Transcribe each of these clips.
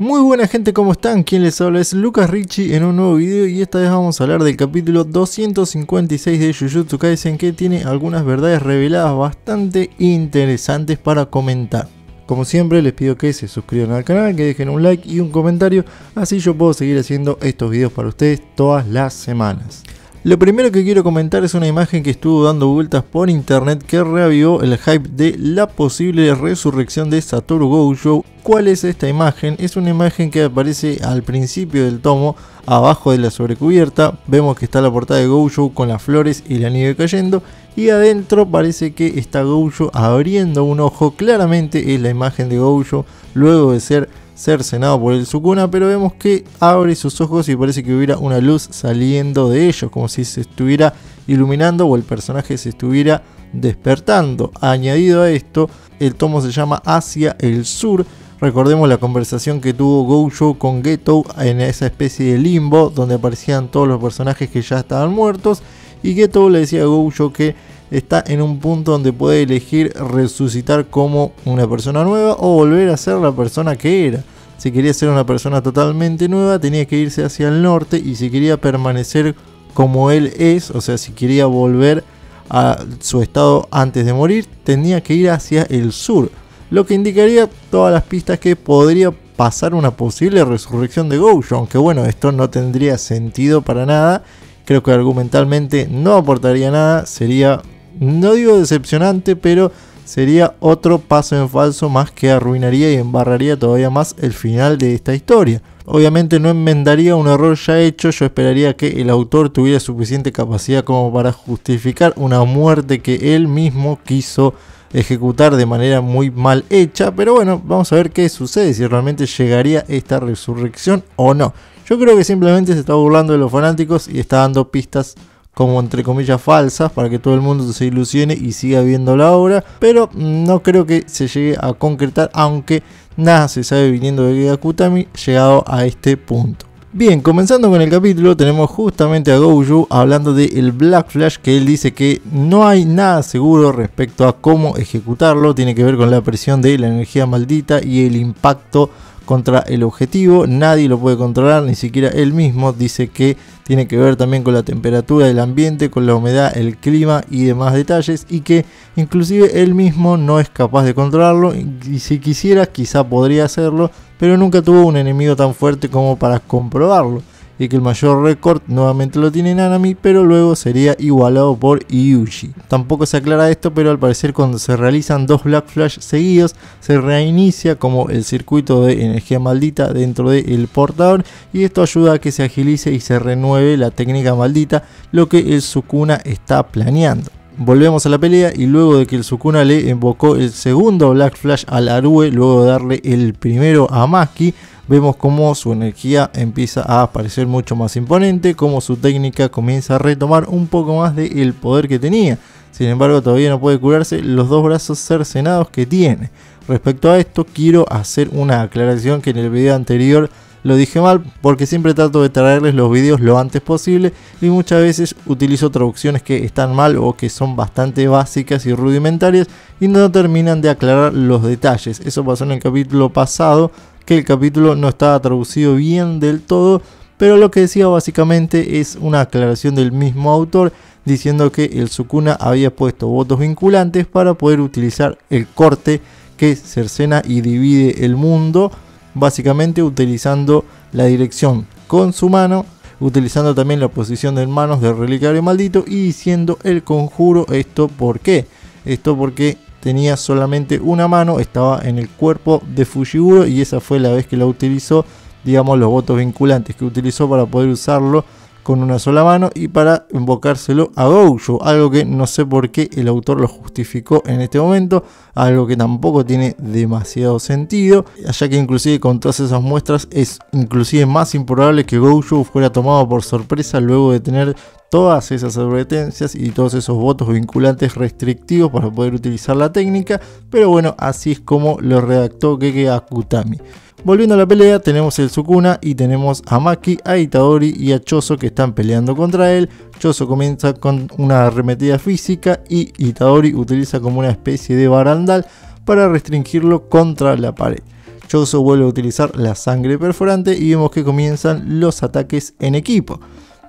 Muy buena gente, ¿cómo están? Quien les habla es Lucas Ricci en un nuevo video y esta vez vamos a hablar del capítulo 256 de Jujutsu Kaisen que tiene algunas verdades reveladas bastante interesantes para comentar. Como siempre les pido que se suscriban al canal, que dejen un like y un comentario, así yo puedo seguir haciendo estos videos para ustedes todas las semanas. Lo primero que quiero comentar es una imagen que estuvo dando vueltas por internet que reavivó el hype de la posible resurrección de Satoru Gojo. ¿Cuál es esta imagen? Es una imagen que aparece al principio del tomo, abajo de la sobrecubierta. Vemos que está la portada de Gojo con las flores y la nieve cayendo y adentro parece que está Gojo abriendo un ojo. Claramente es la imagen de Gojo luego de ser cercenado por el Sukuna, pero vemos que abre sus ojos y parece que hubiera una luz saliendo de ellos, como si se estuviera iluminando o el personaje se estuviera despertando. Añadido a esto, el tomo se llama Hacia el Sur. Recordemos la conversación que tuvo Gojo con Geto en esa especie de limbo donde aparecían todos los personajes que ya estaban muertos y todo le decía a Gojo que está en un punto donde puede elegir resucitar como una persona nueva o volver a ser la persona que era. Si quería ser una persona totalmente nueva, tenía que irse hacia el norte y si quería permanecer como él es, o sea, si quería volver a su estado antes de morir, tenía que ir hacia el sur, lo que indicaría todas las pistas que podría pasar una posible resurrección de Gojo, aunque bueno, esto no tendría sentido para nada Creo que argumentalmente no aportaría nada, sería, no digo decepcionante, pero sería otro paso en falso más que arruinaría y embarraría todavía más el final de esta historia. Obviamente no enmendaría un error ya hecho, yo esperaría que el autor tuviera suficiente capacidad como para justificar una muerte que él mismo quiso ejecutar de manera muy mal hecha, pero bueno, vamos a ver qué sucede, si realmente llegaría esta resurrección o no. Yo creo que simplemente se está burlando de los fanáticos y está dando pistas como entre comillas falsas para que todo el mundo se ilusione y siga viendo la obra, pero no creo que se llegue a concretar, aunque nada se sabe viniendo de Giga Kutami llegado a este punto. Bien, comenzando con el capítulo, tenemos justamente a Goju hablando de el Black Flash, que él dice que no hay nada seguro respecto a cómo ejecutarlo, tiene que ver con la presión de la energía maldita y el impacto contra el objetivo, nadie lo puede controlar, ni siquiera él mismo, dice que tiene que ver también con la temperatura del ambiente, con la humedad, el clima y demás detalles, y que inclusive él mismo no es capaz de controlarlo, y si quisiera quizá podría hacerlo, pero nunca tuvo un enemigo tan fuerte como para comprobarlo y que el mayor récord nuevamente lo tiene Nanami, pero luego sería igualado por Yuji. Tampoco se aclara esto, pero al parecer cuando se realizan dos Black Flash seguidos, se reinicia como el circuito de energía maldita dentro del el portador y esto ayuda a que se agilice y se renueve la técnica maldita, lo que el Sukuna está planeando. Volvemos a la pelea y luego de que el Sukuna le invocó el segundo Black Flash al Arue, luego de darle el primero a Maki, vemos cómo su energía empieza a aparecer mucho más imponente, cómo su técnica comienza a retomar un poco más del el poder que tenía. Sin embargo, todavía no puede curarse los dos brazos cercenados que tiene. Respecto a esto, quiero hacer una aclaración que en el video anterior lo dije mal porque siempre trato de traerles los videos lo antes posible y muchas veces utilizo traducciones que están mal o que son bastante básicas y rudimentarias y no terminan de aclarar los detalles. Eso pasó en el capítulo pasado que el capítulo no estaba traducido bien del todo, pero lo que decía básicamente es una aclaración del mismo autor diciendo que el Sukuna había puesto votos vinculantes para poder utilizar el corte que cercena y divide el mundo, básicamente utilizando la dirección con su mano, utilizando también la posición de manos del relicario maldito y diciendo el conjuro, esto por qué, esto porque tenía solamente una mano, estaba en el cuerpo de Fushiguro y esa fue la vez que la utilizó, digamos, los votos vinculantes que utilizó para poder usarlo con una sola mano y para invocárselo a Gojo, algo que no sé por qué el autor lo justificó en este momento, algo que tampoco tiene demasiado sentido, ya que inclusive con todas esas muestras es inclusive más improbable que Gojo fuera tomado por sorpresa luego de tener todas esas advertencias y todos esos votos vinculantes restrictivos para poder utilizar la técnica, pero bueno, así es como lo redactó Gege Akutami. Volviendo a la pelea, tenemos el Sukuna y tenemos a Maki, a Itadori y a Choso que están peleando contra él. Choso comienza con una arremetida física y Itadori utiliza como una especie de barandal para restringirlo contra la pared. Choso vuelve a utilizar la sangre perforante y vemos que comienzan los ataques en equipo.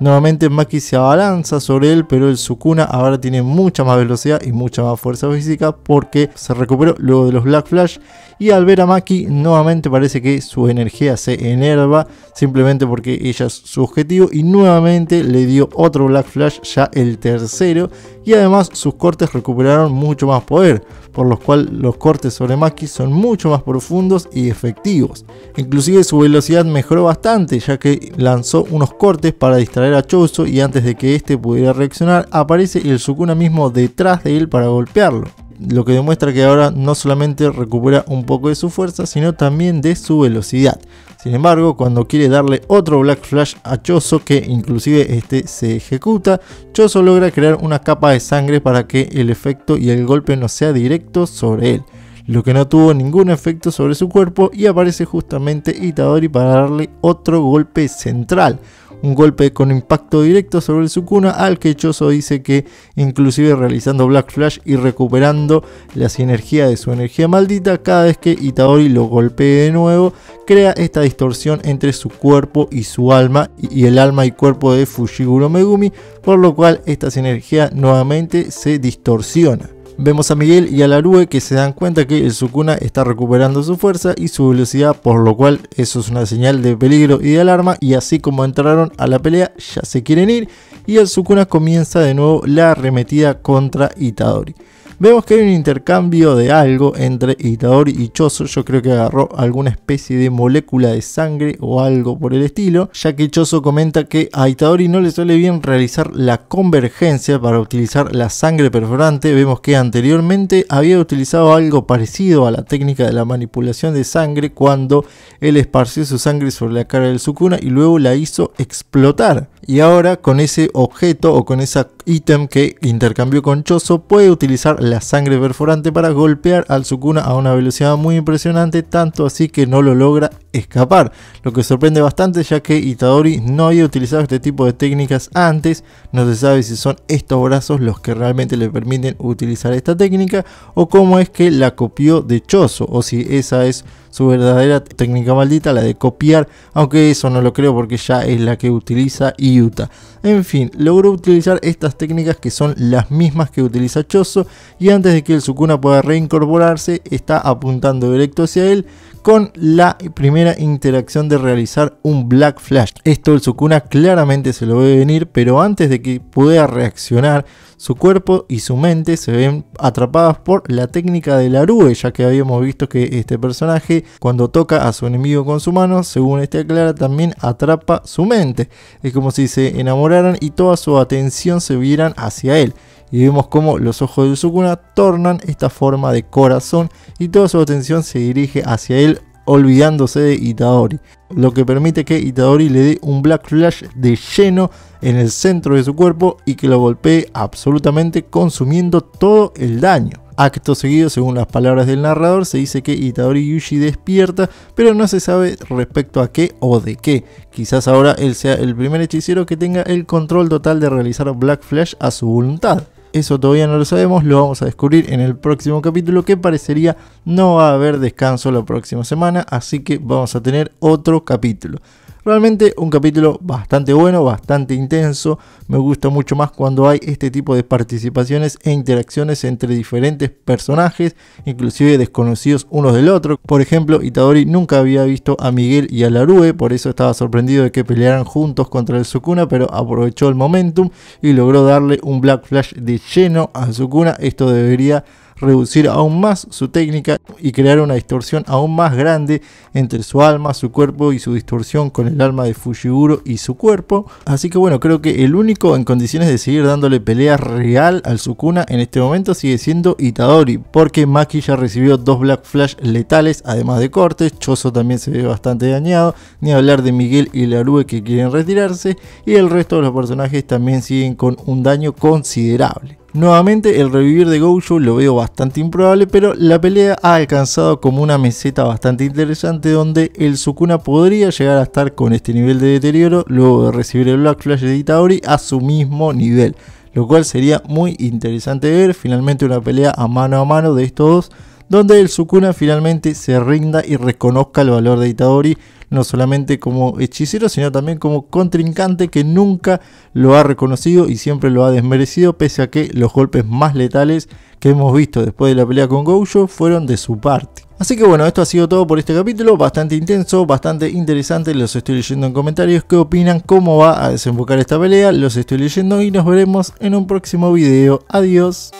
Nuevamente Maki se abalanza sobre él, pero el Sukuna ahora tiene mucha más velocidad y mucha más fuerza física porque se recuperó luego de los Black Flash. Y al ver a Maki, nuevamente parece que su energía se enerva simplemente porque ella es su objetivo. Y nuevamente le dio otro Black Flash, ya el tercero. Y además sus cortes recuperaron mucho más poder por los cuales los cortes sobre Maki son mucho más profundos y efectivos. Inclusive su velocidad mejoró bastante ya que lanzó unos cortes para distraer a Chozo y antes de que este pudiera reaccionar aparece el Sukuna mismo detrás de él para golpearlo lo que demuestra que ahora no solamente recupera un poco de su fuerza, sino también de su velocidad. Sin embargo, cuando quiere darle otro Black Flash a Chozo, que inclusive este se ejecuta, Chozo logra crear una capa de sangre para que el efecto y el golpe no sea directo sobre él, lo que no tuvo ningún efecto sobre su cuerpo y aparece justamente Itadori para darle otro golpe central, un golpe con impacto directo sobre el Sukuna, al que Choso dice que inclusive realizando Black Flash y recuperando la sinergia de su energía maldita, cada vez que Itadori lo golpee de nuevo, crea esta distorsión entre su cuerpo y su alma, y el alma y cuerpo de Fushiguro Megumi, por lo cual esta sinergia nuevamente se distorsiona. Vemos a Miguel y a Larue que se dan cuenta que el Sukuna está recuperando su fuerza y su velocidad, por lo cual eso es una señal de peligro y de alarma. Y así como entraron a la pelea, ya se quieren ir y el Sukuna comienza de nuevo la arremetida contra Itadori. Vemos que hay un intercambio de algo entre Itadori y Chozo. Yo creo que agarró alguna especie de molécula de sangre o algo por el estilo, ya que Chozo comenta que a Itadori no le suele bien realizar la convergencia para utilizar la sangre perforante. Vemos que anteriormente había utilizado algo parecido a la técnica de la manipulación de sangre cuando él esparció su sangre sobre la cara del Sukuna y luego la hizo explotar y ahora con ese objeto o con ese ítem que intercambió con Chozo puede utilizar la sangre perforante para golpear al Sukuna a una velocidad muy impresionante, tanto así que no lo logra escapar, lo que sorprende bastante ya que Itadori no había utilizado este tipo de técnicas antes, no se sabe si son estos brazos los que realmente le permiten utilizar esta técnica o cómo es que la copió de Chozo o si esa es su verdadera técnica maldita, la de copiar, aunque eso no lo creo porque ya es la que utiliza y Utah. En fin, logró utilizar estas técnicas que son las mismas que utiliza Choso y antes de que el Sukuna pueda reincorporarse está apuntando directo hacia él con la primera interacción de realizar un Black Flash. Esto el Sukuna claramente se lo ve venir, pero antes de que pueda reaccionar, su cuerpo y su mente se ven atrapadas por la técnica de la ya que habíamos visto que este personaje cuando toca a su enemigo con su mano, según este aclara, también atrapa su mente. Es como si se enamorara y toda su atención se vieran hacia él. Y vemos como los ojos de Sukuna tornan esta forma de corazón y toda su atención se dirige hacia él olvidándose de Itadori, lo que permite que Itadori le dé un Black Flash de lleno en el centro de su cuerpo y que lo golpee absolutamente consumiendo todo el daño. Acto seguido, según las palabras del narrador, se dice que Itadori Yushi despierta, pero no se sabe respecto a qué o de qué. Quizás ahora él sea el primer hechicero que tenga el control total de realizar Black Flash a su voluntad. Eso todavía no lo sabemos, lo vamos a descubrir en el próximo capítulo que parecería no va a haber descanso la próxima semana, así que vamos a tener otro capítulo. Realmente un capítulo bastante bueno, bastante intenso. Me gusta mucho más cuando hay este tipo de participaciones e interacciones entre diferentes personajes, inclusive desconocidos unos del otro. Por ejemplo, Itadori nunca había visto a Miguel y a Larue, por eso estaba sorprendido de que pelearan juntos contra el Sukuna, pero aprovechó el momentum y logró darle un Black Flash de lleno a Sukuna. Esto debería reducir aún más su técnica y crear una distorsión aún más grande entre su alma, su cuerpo y su distorsión con el alma de Fushiguro y su cuerpo. Así que bueno, creo que el único en condiciones de seguir dándole pelea real al Sukuna en este momento sigue siendo Itadori, porque Maki ya recibió dos Black Flash letales además de cortes, Choso también se ve bastante dañado, ni hablar de Miguel y Larue que quieren retirarse y el resto de los personajes también siguen con un daño considerable. Nuevamente el revivir de Gojo lo veo bastante improbable, pero la pelea ha alcanzado como una meseta bastante interesante donde el Sukuna podría llegar a estar con este nivel de deterioro luego de recibir el Black Flash de Itaori a su mismo nivel, lo cual sería muy interesante ver finalmente una pelea a mano a mano de estos dos donde el Sukuna finalmente se rinda y reconozca el valor de Itadori, no solamente como hechicero, sino también como contrincante que nunca lo ha reconocido y siempre lo ha desmerecido, pese a que los golpes más letales que hemos visto después de la pelea con Gojo fueron de su parte. Así que bueno, esto ha sido todo por este capítulo, bastante intenso, bastante interesante, los estoy leyendo en comentarios qué opinan, cómo va a desembocar esta pelea, los estoy leyendo y nos veremos en un próximo video, adiós.